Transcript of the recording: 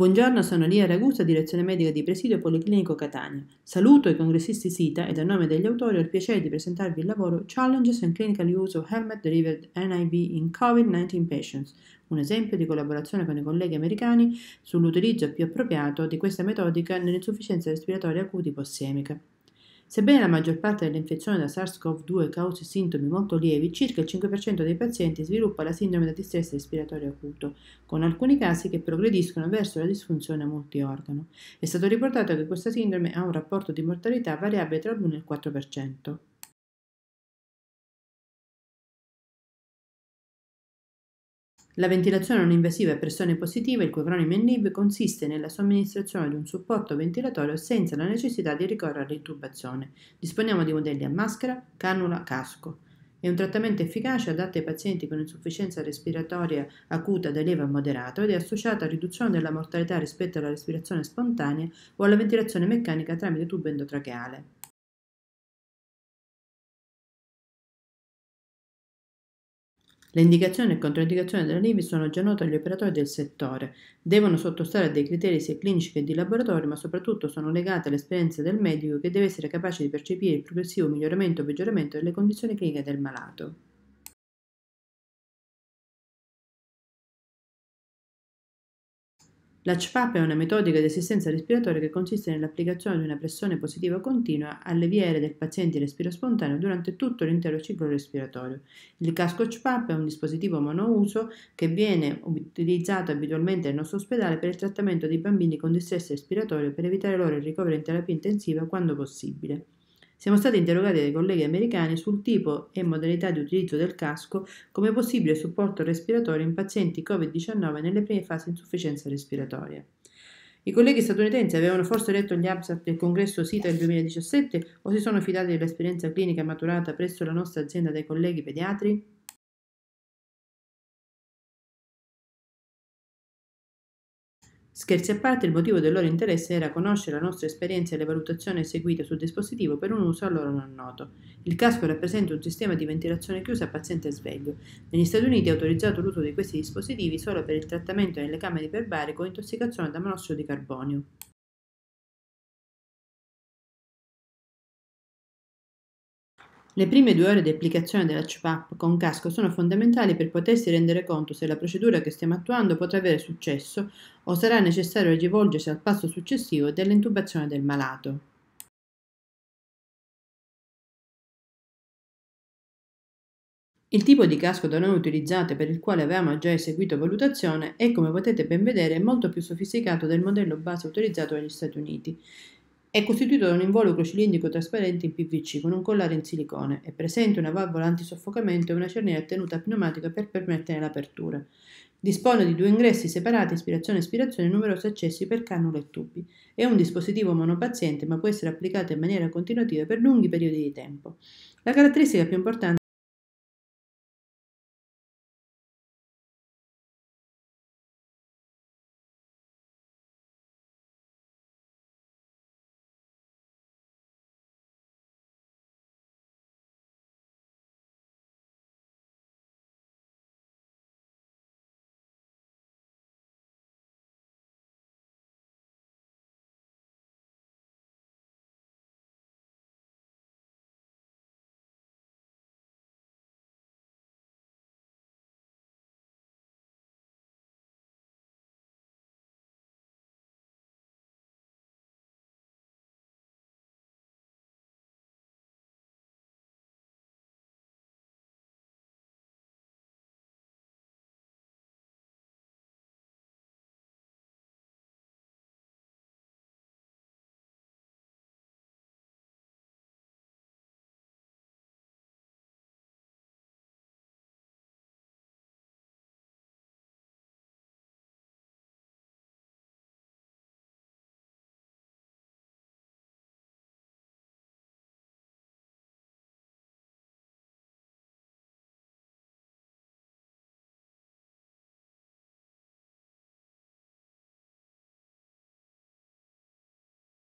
Buongiorno, sono Lia Ragusa, direzione medica di Presidio Policlinico Catania. Saluto i congressisti SITA ed a nome degli autori ho il piacere di presentarvi il lavoro Challenges and Clinical Use of Helmet Delivered NIV in COVID-19 Patients, un esempio di collaborazione con i colleghi americani sull'utilizzo più appropriato di questa metodica nell'insufficienza respiratoria acuta ipossemica. Sebbene la maggior parte delle infezioni da SARS-CoV-2 causi sintomi molto lievi, circa il 5% dei pazienti sviluppa la sindrome da distress respiratorio acuto, con alcuni casi che progrediscono verso la disfunzione a molti multiorgano. È stato riportato che questa sindrome ha un rapporto di mortalità variabile tra l'1 e il 4%. La ventilazione non invasiva a pressione positiva, il cui acronimo è NIV, consiste nella somministrazione di un supporto ventilatorio senza la necessità di ricorrere all'intubazione. Disponiamo di modelli a maschera, cannula, casco. È un trattamento efficace adatto ai pazienti con insufficienza respiratoria acuta da lieve a moderato ed è associato a riduzione della mortalità rispetto alla respirazione spontanea o alla ventilazione meccanica tramite tubo endotracheale. Le indicazioni e controindicazioni della LIVI sono già note agli operatori del settore, devono sottostare a dei criteri sia clinici che di laboratorio, ma soprattutto sono legate all'esperienza del medico che deve essere capace di percepire il progressivo miglioramento o peggioramento delle condizioni cliniche del malato. La CPAP è una metodica di assistenza respiratoria che consiste nell'applicazione di una pressione positiva continua alle viere del paziente in respiro spontaneo durante tutto l'intero ciclo respiratorio. Il casco CPAP è un dispositivo monouso che viene utilizzato abitualmente nel nostro ospedale per il trattamento di bambini con distress respiratorio per evitare loro il ricovero in terapia intensiva quando possibile. Siamo stati interrogati dai colleghi americani sul tipo e modalità di utilizzo del casco come possibile supporto respiratorio in pazienti Covid-19 nelle prime fasi di insufficienza respiratoria. I colleghi statunitensi avevano forse letto gli abstract del congresso SITA del 2017 o si sono fidati dell'esperienza clinica maturata presso la nostra azienda dai colleghi pediatri? Scherzi a parte, il motivo del loro interesse era conoscere la nostra esperienza e le valutazioni eseguite sul dispositivo per un uso a loro non noto. Il casco rappresenta un sistema di ventilazione chiusa a paziente sveglio. Negli Stati Uniti è autorizzato l'uso di questi dispositivi solo per il trattamento nelle camere per barico con intossicazione da monossido di carbonio. Le prime due ore di applicazione della CPAP con casco sono fondamentali per potersi rendere conto se la procedura che stiamo attuando potrà avere successo o sarà necessario rivolgersi al passo successivo dell'intubazione del malato. Il tipo di casco da noi utilizzato e per il quale avevamo già eseguito valutazione è, come potete ben vedere, molto più sofisticato del modello base utilizzato negli Stati Uniti. È costituito da un involucro cilindrico trasparente in PVC con un collare in silicone. È presente una valvola antisoffocamento e una cerniera tenuta pneumatica per permettere l'apertura. Dispone di due ingressi separati, ispirazione e espirazione, numerosi accessi per cannule e tubi. È un dispositivo monopaziente ma può essere applicato in maniera continuativa per lunghi periodi di tempo. La caratteristica più importante